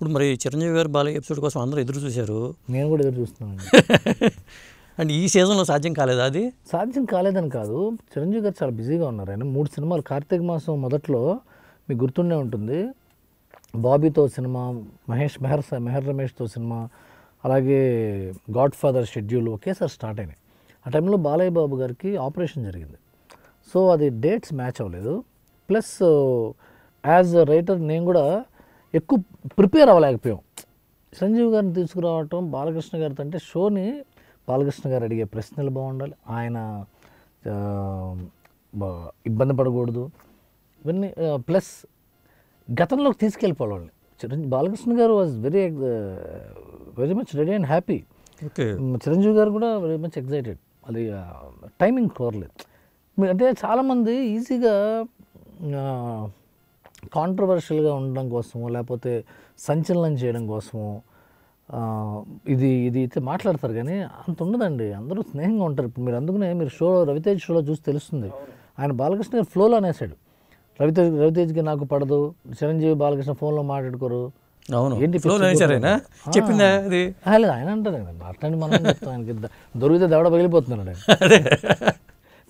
ఇప్పుడు మరి చిరంజీవి గారు బాలయ్య ఎపిసోడ్ కోసం అందరూ ఎదురు చూశారు నేను కూడా ఎదురు చూస్తున్నాను అండ్ ఈ సీజన్లో సాధ్యం కాలేదా అది సాధ్యం కాలేదని కాదు చిరంజీవి గారు చాలా బిజీగా ఉన్నారు ఆయన మూడు సినిమాలు కార్తీక మాసం మొదట్లో మీకు గుర్తుండే ఉంటుంది బాబీతో సినిమా మహేష్ మెహర్ మెహర్ రమేష్తో సినిమా అలాగే గాడ్ ఫాదర్ షెడ్యూల్ ఒకేసారి స్టార్ట్ అయినాయి ఆ టైంలో బాలయ్య బాబు గారికి ఆపరేషన్ జరిగింది సో అది డేట్స్ మ్యాచ్ అవ్వలేదు ప్లస్ యాజ్ రైటర్ నేను కూడా ఎక్కువ ప్రిపేర్ అవ్వలేకపోయాం సంజీవ్ గారిని తీసుకురావటం బాలకృష్ణ గారితో అంటే షోని బాలకృష్ణ గారు అడిగే ప్రశ్నలు బాగుండాలి ఆయన ఇబ్బంది పడకూడదు ఇవన్నీ ప్లస్ గతంలోకి తీసుకెళ్ళిపోవాలి Chiranjeevi Balakrishna garu was very very much ready and happy Chiranjeevi garu కూడా వెరీ మచ్ ఎక్సైటెడ్ అది టైమింగ్ కోరలేదు అంటే చాలామంది ఈజీగా కాంట్రవర్షియల్గా ఉండడం కోసము లేకపోతే సంచలనం చేయడం కోసము ఇది ఇది అయితే మాట్లాడతారు కానీ అంత ఉండదండి అందరూ స్నేహంగా ఉంటారు ఇప్పుడు మీరు అందుకనే మీరు షోలో రవితేజ్ షోలో చూసి తెలుస్తుంది ఆయన బాలకృష్ణ గారు ఫ్లోలో అనేసాడు రవితేజ్ రవితేజ్కి నాకు పడదు చిరంజీవి బాలకృష్ణ ఫోన్లో మాట్లాడుకోరు అవును ఏంటి చెప్పిందా లేదు ఆయన అంటారు మాట్లాడి మనం చెప్తాం ఆయనకి దొరికితే దవడ పగిలిపోతున్నాడు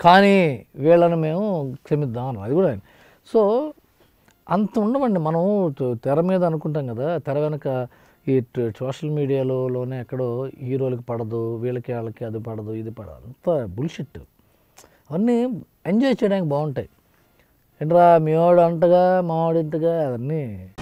కానీ వీళ్ళని మేము క్షమిద్దాం అన్నారు అది కూడా ఆయన సో అంత ఉండమండి మనం తెర మీద అనుకుంటాం కదా తెర వెనక ఈ సోషల్ మీడియాలోనే ఎక్కడో హీరోలకి పడదు వీళ్ళకి వాళ్ళకి అది పడదు ఇది పడదు అంత బుల్షిట్ అవన్నీ ఎంజాయ్ చేయడానికి బాగుంటాయి ఏంట్రా మీ వాడు అంటగా మా వాడు అవన్నీ